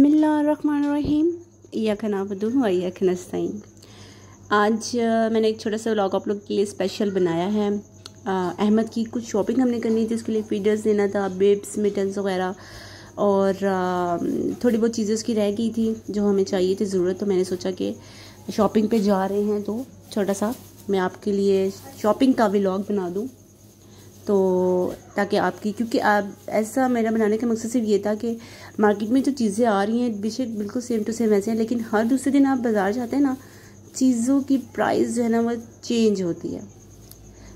बसमीम यकन आबदू यकन सैन आज मैंने एक छोटा सा व्लॉग आप लोग के लिए स्पेशल बनाया है अहमद की कुछ शॉपिंग हमने करनी थी उसके लिए फीडर्स देना था बेब्स मिटन्स वगैरह और थोड़ी बहुत चीज़ें उसकी रह गई थी जो हमें चाहिए थी ज़रूरत तो मैंने सोचा कि शॉपिंग पे जा रहे हैं तो छोटा सा मैं आपके लिए शॉपिंग का व्लॉग बना दूँ तो ताकि आपकी क्योंकि आप ऐसा मेरा बनाने का मकसद सिर्फ ये था कि मार्केट में जो चीज़ें आ रही हैं बेशक बिल्कुल सेम टू सेम ऐसे हैं लेकिन हर दूसरे दिन आप बाज़ार जाते हैं ना चीज़ों की प्राइस जो है ना वो चेंज होती है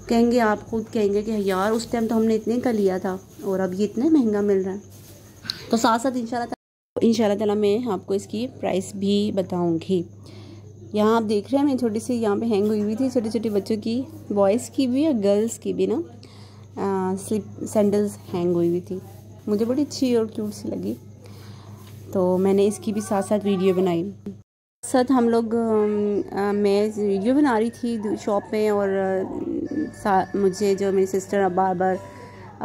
कहेंगे आप खुद कहेंगे कि यार उस टाइम तो हमने इतने का लिया था और अब ये इतना महंगा मिल रहा है तो साथ साथ इन इन ताला मैं आपको इसकी प्राइस भी बताऊँगी यहाँ आप देख रहे हैं मैं छोटी सी यहाँ पे हैंग हुई हुई थी छोटे छोटे बच्चों की बॉयज़ की भी और गर्ल्स की भी ना स्लिप सैंडल्स हैंग हुई हुई थी मुझे बड़ी अच्छी और क्यूट सी लगी तो मैंने इसकी भी साथ साथ वीडियो बनाई साथ हम लोग आ, मैं वीडियो बना रही थी शॉप में और मुझे जो मेरी सिस्टर अब बार बार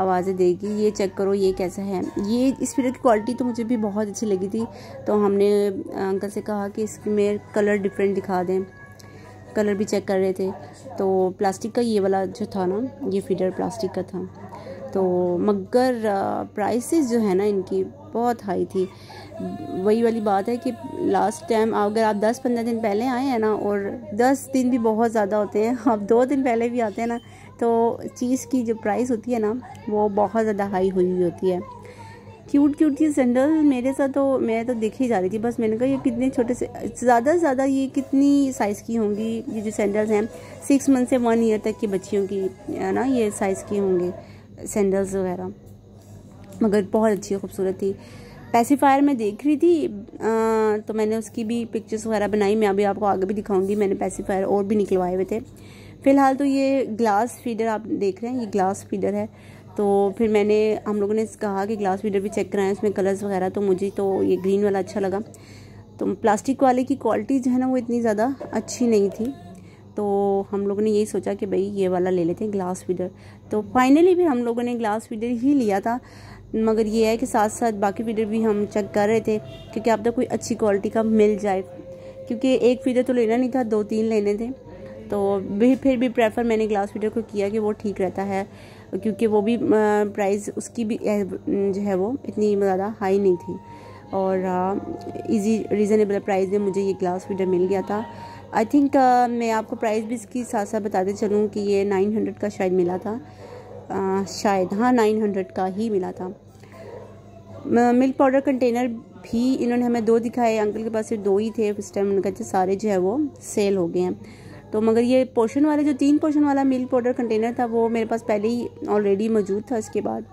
आवाज़ें देगी ये चेक करो ये कैसा है ये इस फिल्म की क्वालिटी तो मुझे भी बहुत अच्छी लगी थी तो हमने अंकल से कहा कि इसकी मेरे कलर डिफरेंट दिखा दें कलर भी चेक कर रहे थे तो प्लास्टिक का ये वाला जो था ना ये फीडर प्लास्टिक का था तो मगर प्राइसेस जो है ना इनकी बहुत हाई थी वही वाली बात है कि लास्ट टाइम अगर आप 10-15 दिन पहले आए हैं ना और 10 दिन भी बहुत ज़्यादा होते हैं आप दो दिन पहले भी आते हैं ना तो चीज़ की जो प्राइस होती है ना वो बहुत ज़्यादा हाई हुई होती है क्यूट क्यूट की सैंडल मेरे साथ तो मैं तो देख ही जा रही थी बस मैंने कहा ये कितने छोटे से ज़्यादा से ज़्यादा ये कितनी साइज़ की होंगी ये जो सैंडल्स हैं सिक्स मंथ से वन ईयर तक की बच्चियों की है ना ये साइज़ की होंगे सैंडल्स वगैरह मगर बहुत अच्छी खूबसूरत थी पैसीफायर मैं देख रही थी आ, तो मैंने उसकी भी पिक्चर्स वगैरह बनाई मैं अभी आपको आगे भी दिखाऊंगी मैंने पैसीफायर और भी निकलवाए हुए थे फ़िलहाल तो ये ग्लास फीडर आप देख रहे हैं ये ग्लास फीडर है तो फिर मैंने हम लोगों ने कहा कि ग्लास वीडर भी चेक कराएं उसमें कलर्स वगैरह तो मुझे तो ये ग्रीन वाला अच्छा लगा तो प्लास्टिक वाले की क्वालिटी जो है ना वो इतनी ज़्यादा अच्छी नहीं थी तो हम लोगों ने यही सोचा कि भाई ये वाला ले लेते हैं ग्लास फीडर तो फाइनली फिर हम लोगों ने ग्लास फीडर ही लिया था मगर ये है कि साथ साथ बाकी फीडर भी हम चेक कर रहे थे क्योंकि आप तक तो कोई अच्छी क्वालिटी का मिल जाए क्योंकि एक फीडर तो लेना नहीं था दो तीन लेने थे तो भी फिर भी प्रेफर मैंने ग्लास फीडर को किया कि वो ठीक रहता है क्योंकि वो भी प्राइस उसकी भी जो है वो इतनी ज़्यादा हाई नहीं थी और इजी रीज़नेबल प्राइस में मुझे ये ग्लास फीडर मिल गया था आई थिंक uh, मैं आपको प्राइस भी इसकी साथ साथ बताते चलूँ कि ये 900 का शायद मिला था आ, शायद हाँ 900 का ही मिला था मिल्क पाउडर कंटेनर भी इन्होंने हमें दो दिखाए अंकल के पास सिर्फ दो ही थे उस टाइम उन्होंने सारे जो है वो सेल हो गए हैं तो मगर ये पोर्शन वाला जो तीन पोर्शन वाला मिल्क पाउडर कंटेनर था वो मेरे पास पहले ही ऑलरेडी मौजूद था इसके बाद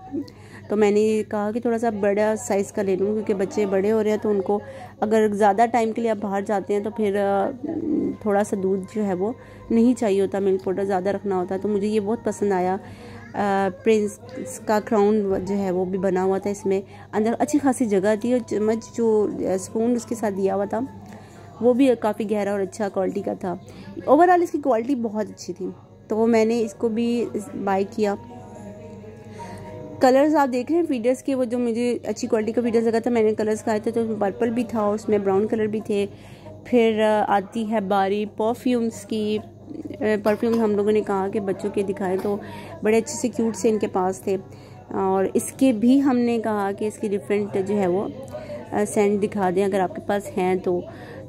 तो मैंने कहा कि थोड़ा सा बड़ा साइज़ का ले लूँ क्योंकि बच्चे बड़े हो रहे हैं तो उनको अगर ज़्यादा टाइम के लिए आप बाहर जाते हैं तो फिर थोड़ा सा दूध जो है वो नहीं चाहिए होता मिल्क पाउडर ज़्यादा रखना होता तो मुझे ये बहुत पसंद आया प्रिंस का क्राउन जो है वो भी बना हुआ था इसमें अंदर अच्छी खासी जगह थी और चम्मच जो स्पून उसके साथ दिया हुआ था वो भी काफ़ी गहरा और अच्छा क्वालिटी का था ओवरऑल इसकी क्वालिटी बहुत अच्छी थी तो मैंने इसको भी बाई किया कलर्स आप देख रहे हैं फीडर्स के वो जो मुझे अच्छी क्वालिटी का फीडर्स लगा था मैंने कलर्स खाए थे तो उसमें पर्पल भी था और उसमें ब्राउन कलर भी थे फिर आती है बारी परफ्यूम्स की परफ्यूम हम लोगों ने कहा कि बच्चों के दिखाए तो बड़े अच्छे से क्यूट से इनके पास थे और इसके भी हमने कहा कि इसकी डिफरेंट जो है वो सेंट दिखा दें अगर आपके पास हैं तो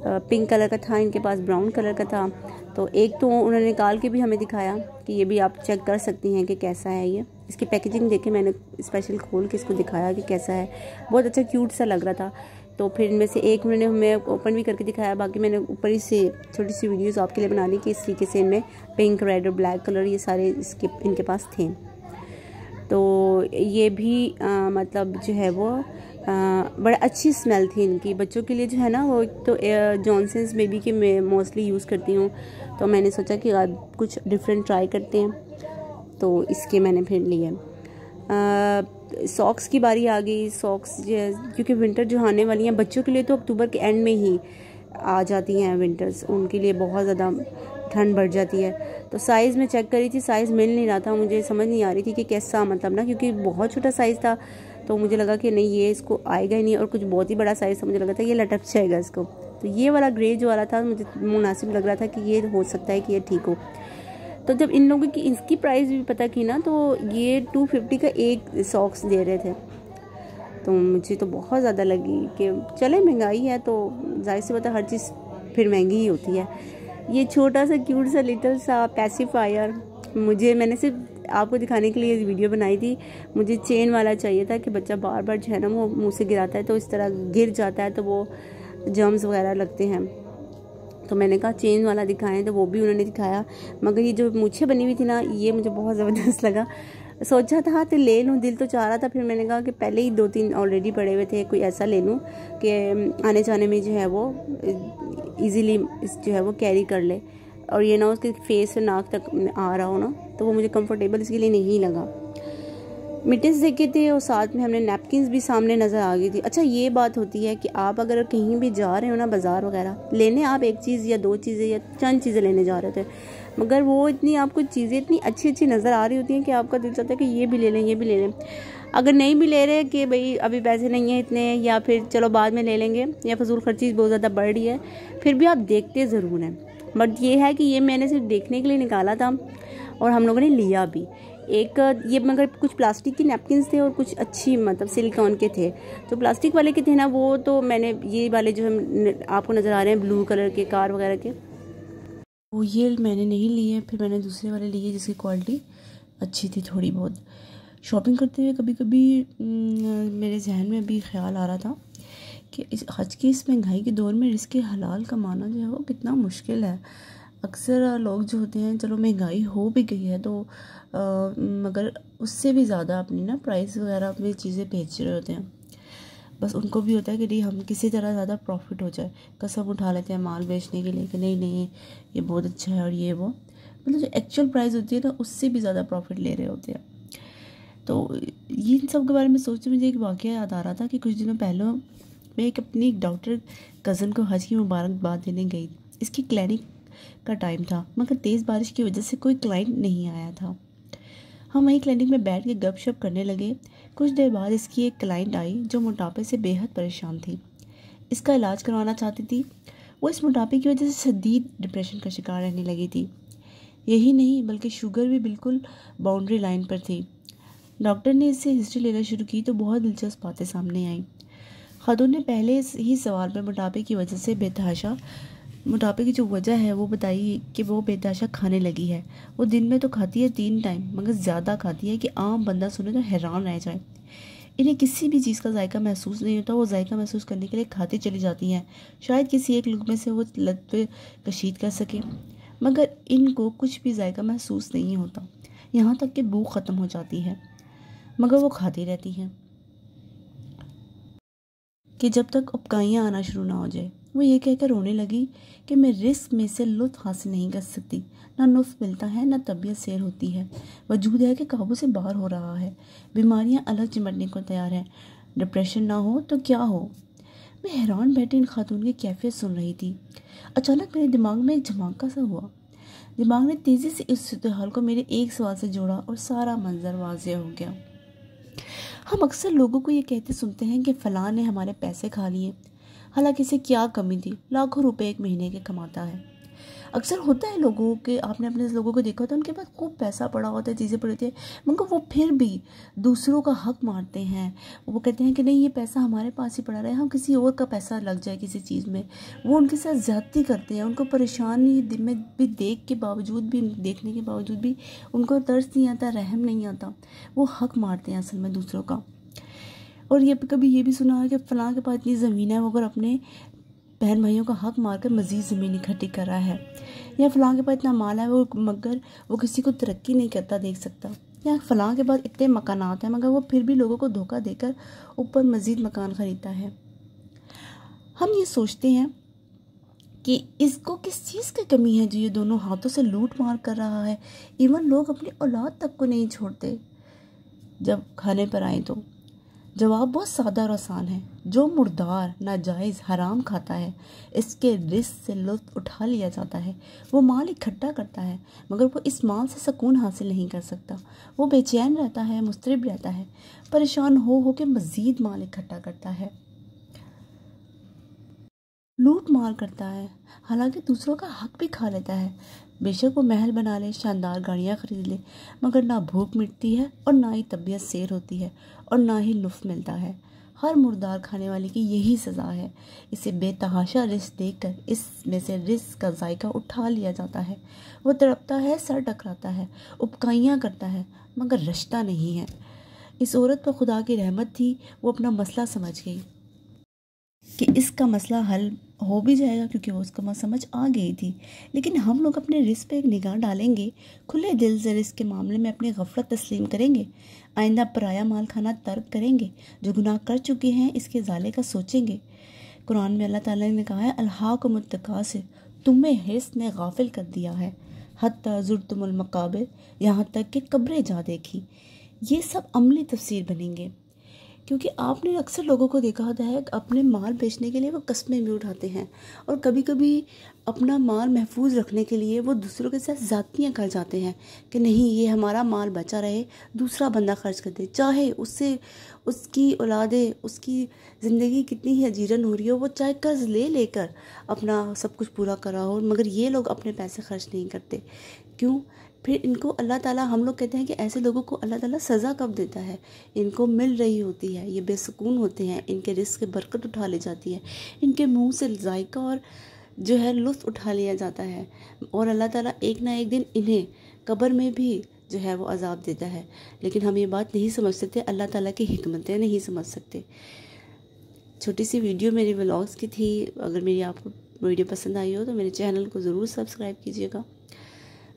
पिंक कलर का था इनके पास ब्राउन कलर का था तो एक तो उन्होंने निकाल के भी हमें दिखाया कि ये भी आप चेक कर सकती हैं कि कैसा है ये इसकी पैकेजिंग देखे मैंने स्पेशल खोल के इसको दिखाया कि कैसा है बहुत अच्छा क्यूट सा लग रहा था तो फिर इनमें से एक उन्होंने हमें ओपन भी करके दिखाया बाकी मैंने ऊपर ही से छोटी सी वीडियोज़ आपके लिए बना ली कि इस तरीके से इनमें पिंक रेड और ब्लैक कलर ये सारे इसके इनके पास थे तो ये भी आ, मतलब जो है वो बड़ा अच्छी स्मेल थी इनकी बच्चों के लिए जो है ना वो तो जॉनसन्स बेबी के मैं मोस्टली यूज़ करती हूँ तो मैंने सोचा कि अब कुछ डिफरेंट ट्राई करते हैं तो इसके मैंने फिर लिए सॉक्स की बारी आ गई सॉक्स क्योंकि विंटर जो आने वाली हैं बच्चों के लिए तो अक्टूबर के एंड में ही आ जाती हैं विंटर्स उनके लिए बहुत ज़्यादा ठंड बढ़ जाती है तो साइज़ में चेक करी थी साइज़ मिल नहीं रहा था मुझे समझ नहीं आ रही थी कि कैसा मतलब ना क्योंकि बहुत छोटा साइज़ था तो मुझे लगा कि नहीं ये इसको आएगा ही नहीं और कुछ बहुत ही बड़ा साइज़ था मुझे लगा था ये लटक जाएगा इसको तो ये वाला ग्रे जो वाला था मुझे मुनासिब लग रहा था कि ये हो सकता है कि ये ठीक हो तो जब इन लोगों की इसकी प्राइस भी पता की ना तो ये टू फिफ्टी का एक सॉक्स दे रहे थे तो मुझे तो बहुत ज़्यादा लगी कि चले महंगाई है तो जाहिर सी बात है हर चीज़ फिर महंगी ही होती है ये छोटा सा क्यूट सा लिटल सा पैसिफायर मुझे मैंने सिर्फ आपको दिखाने के लिए वीडियो बनाई थी मुझे चेन वाला चाहिए था कि बच्चा बार बार जो है ना वो मुँह से गिराता है तो इस तरह गिर जाता है तो वो जर्म्स वगैरह लगते हैं तो मैंने कहा चेन वाला दिखाएं तो वो भी उन्होंने दिखाया मगर ये जो मुझे बनी हुई थी ना ये मुझे बहुत ज़बरदस्त लगा सोचा था तो ले लूँ दिल तो चाह रहा था फिर मैंने कहा कि पहले ही दो तीन ऑलरेडी पड़े हुए थे कोई ऐसा ले लूँ कि आने जाने में जो है वो इजीली जो है वो कैरी कर ले और ये ना उसके फेस से नाक तक आ रहा हो ना तो वो मुझे कंफर्टेबल इसके लिए नहीं लगा मिटिस देखे थे और साथ में हमने नैपकिन भी सामने नज़र आ गई थी अच्छा ये बात होती है कि आप अगर कहीं भी जा रहे हो ना बाज़ार वगैरह लेने आप एक चीज़ या दो चीज़ें या चंद चीज़ें लेने जा रहे थे मगर वो इतनी आपको चीज़ें इतनी अच्छी अच्छी नज़र आ रही होती हैं कि आपका दिल चाहता है कि ये भी ले लें ये भी ले लें अगर नहीं भी ले रहे कि भाई अभी पैसे नहीं हैं इतने या फिर चलो बाद में ले लेंगे या फजूल खर्ची बहुत ज़्यादा बढ़ रही है फिर भी आप देखते ज़रूर हैं बट ये है कि ये मैंने सिर्फ देखने के लिए निकाला था और हम लोगों ने लिया भी एक ये मगर कुछ प्लास्टिक की नैपकिन थे और कुछ अच्छी मतलब सिलिकॉन के थे तो प्लास्टिक वाले के थे ना वो तो मैंने ये वाले जो हम आपको नज़र आ रहे हैं ब्लू कलर के कार वगैरह के वो ये मैंने नहीं लिए फिर मैंने दूसरे वाले लिए जिसकी क्वालिटी अच्छी थी थोड़ी बहुत शॉपिंग करते हुए कभी कभी मेरे जहन में भी ख्याल आ रहा था कि इस हज की इस महंगाई के दौर में रिस्क हलाल कमाना जो है वो कितना मुश्किल है अक्सर लोग जो होते हैं चलो महंगाई हो भी गई है तो आ, मगर उससे भी ज़्यादा अपनी ना प्राइस वगैरह अपनी चीज़ें बेच रहे होते हैं बस उनको भी होता है कि नहीं हम किसी तरह ज़्यादा प्रॉफिट हो जाए कसम उठा लेते हैं माल बेचने के लिए कि नहीं नहीं ये बहुत अच्छा है और ये वो मतलब जो एक्चुअल प्राइस होती है ना उससे भी ज़्यादा प्रॉफिट ले रहे होते हैं तो ये इन सब के बारे में सोचते मुझे एक वाक्य याद आ रहा था कि कुछ दिनों पहले मैं एक अपनी एक डॉक्टर कज़न को हज की मुबारकबाद देने गई इसकी क्लिनिक का टाइम था मगर तेज़ बारिश की वजह से कोई क्लाइंट नहीं आया था हम वहीं क्लिनिक में बैठ के गपशप करने लगे कुछ देर बाद इसकी एक क्लाइंट आई जो मोटापे से बेहद परेशान थी इसका इलाज करवाना चाहती थी वो इस मोटापे की वजह से शदीद डिप्रेशन का शिकार रहने लगी थी यही नहीं बल्कि शुगर भी बिल्कुल बाउंड्री लाइन पर थी डॉक्टर ने इससे हिस्ट्री लेना शुरू की तो बहुत दिलचस्प बातें सामने आईं खातून ने पहले ही सवाल पर मोटापे की वजह से बेतहाशा मोटापे की जो वजह है वो बताई कि वो बेताशा खाने लगी है वो दिन में तो खाती है तीन टाइम मगर ज़्यादा खाती है कि आम बंदा सुने तो हैरान रह जाए इन्हें किसी भी चीज़ का जायका महसूस नहीं होता वो जायका महसूस करने के लिए खाती चली जाती हैं शायद किसी एक लुकमे से वो लत पे कशीद कर सकें मगर इनको कुछ भी जायका महसूस नहीं होता यहाँ तक कि भूख ख़त्म हो जाती है मगर वो खाती रहती हैं कि जब तक उपकाइयाँ आना शुरू ना हो जाए वो ये कहकर रोने लगी कि मैं रिस्क में से लुत्फ हासिल नहीं कर सकती ना लुत्फ मिलता है ना तबीयत सैर होती है वजूद है कि काबू से बाहर हो रहा है बीमारियां अलग चिमटने को तैयार हैं डिप्रेशन ना हो तो क्या हो मैं हैरान बैठी इन खातून की कैफियत सुन रही थी अचानक मेरे दिमाग में एक झमाका सा हुआ दिमाग ने तेज़ी से इस सूरत हाल को मेरे एक सवाल से जोड़ा और सारा मंजर वाजिया हो गया हम अक्सर लोगों को ये कहते सुनते हैं कि फ़लाँ ने हमारे पैसे खा लिए हालांकि इसे क्या कमी थी लाखों रुपए एक महीने के कमाता है अक्सर होता है लोगों के आपने अपने लोगों को देखा होता है उनके पास खूब पैसा पड़ा होता है चीज़ें पड़ी होती है मगर वो फिर भी दूसरों का हक मारते हैं वो कहते हैं कि नहीं ये पैसा हमारे पास ही पड़ा रहे हम किसी और का पैसा लग जाए किसी चीज़ में वो उनके साथ ज़्यादती करते हैं उनको परेशानी में भी देख के बावजूद भी देखने के बावजूद भी उनको तर्स नहीं आता रहम नहीं आता वो हक मारते हैं असल में दूसरों का और ये कभी ये भी सुना है कि फ़लाँ के पास इतनी ज़मीन है वो अगर अपने बहन भाइयों का हक मारकर मजीद ज़मीन इकट्ठी कर रहा है या फ़लाँ के पास इतना माल है वो मगर वो किसी को तरक्की नहीं करता देख सकता या फ़लाँ के पास इतने मकानात हैं मगर वो फिर भी लोगों को धोखा देकर ऊपर मज़ीद मकान ख़रीदता है हम ये सोचते हैं कि इसको किस चीज़ की कमी है जो ये दोनों हाथों से लूट मार कर रहा है इवन लोग अपनी औलाद तक को नहीं छोड़ते जब खाने पर आए तो जवाब बहुत सादा और आसान है जो मुर्दार नाजायज़ हराम खाता है इसके रिस्क से लुत्फ़ उठा लिया जाता है वो माल इकट्ठा करता है मगर वो इस माल से सकून हासिल नहीं कर सकता वो बेचैन रहता है मुस्तरब रहता है परेशान हो हो के मज़ीद माल इकट्ठा करता है लूट मार करता है हालांकि दूसरों का हक भी खा लेता है बेशक वो महल बना ले शानदार गाड़ियाँ ख़रीद ले मगर ना भूख मिटती है और ना ही तबीयत सैर होती है और ना ही लुफ्फ मिलता है हर मुर्दार खाने वाले की यही सज़ा है इसे बेतहाशा रिस्क देकर इसमें से रिस्क का जायका उठा लिया जाता है वो तड़पता है सर टकराता है उपकाइयाँ करता है मगर रश्ता नहीं है इस औरत पर खुदा की रहमत थी वो अपना मसला समझ गई कि इसका मसला हल हो भी जाएगा क्योंकि वो उसको समझ आ गई थी लेकिन हम लोग अपने रिस्क पे एक निगाह डालेंगे खुले दिल से रिस्क के मामले में अपनी गफलत तस्लीम करेंगे आइंदा पराया माल खाना तर्क करेंगे जो गुनाह कर चुके हैं इसके जाले का सोचेंगे कुरान में अल्लाह ताला ने कहा है अल्लाह को मुतकास तुम्हें हिस्स ने गाफिल कर दिया है हती जुरतुमल यहाँ तक कि कब्रें जा देखी ये सब अमली तफसीर बनेंगे क्योंकि आपने अक्सर लोगों को देखा होता है अपने माल बेचने के लिए वो कस्बे भी उठाते हैं और कभी कभी अपना माल महफूज रखने के लिए वो दूसरों के साथ ज़्यादियाँ कर जाते हैं कि नहीं ये हमारा माल बचा रहे दूसरा बंदा खर्च कर दे चाहे उससे उसकी औलादे उसकी ज़िंदगी कितनी ही अजीरन हो रही हो वो चाहे कर्ज ले लेकर अपना सब कुछ पूरा करा हो मगर ये लोग अपने पैसे खर्च नहीं करते क्यों फिर इनको अल्लाह ताला हम लोग कहते हैं कि ऐसे लोगों को अल्लाह ताला सज़ा कब देता है इनको मिल रही होती है ये बेसकून होते हैं इनके रिस्क बरकत उठा ली जाती है इनके मुंह से जायका और जो है लुत्फ़ उठा लिया जाता है और अल्लाह ताला एक ना एक दिन इन्हें कब्र में भी जो है वो अजाब देता है लेकिन हम ये बात नहीं समझ सकते अल्लाह ताला की हमतें नहीं समझ सकते छोटी सी वीडियो मेरी व्लॉग्स की थी अगर मेरी आपको वीडियो पसंद आई हो तो मेरे चैनल को ज़रूर सब्सक्राइब कीजिएगा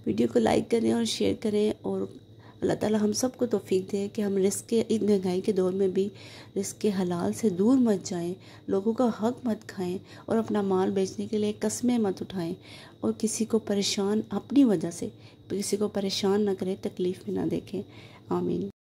वीडियो को लाइक करें और शेयर करें और अल्लाह ताला हम सबको तोफ़ी दे कि हम रिस्क के इन महंगाई के दौर में भी रिस्क के हलाल से दूर मत जाएं लोगों का हक मत खाएं और अपना माल बेचने के लिए कस्में मत उठाएं और किसी को परेशान अपनी वजह से किसी को परेशान ना करें तकलीफ़ में ना देखें आमीन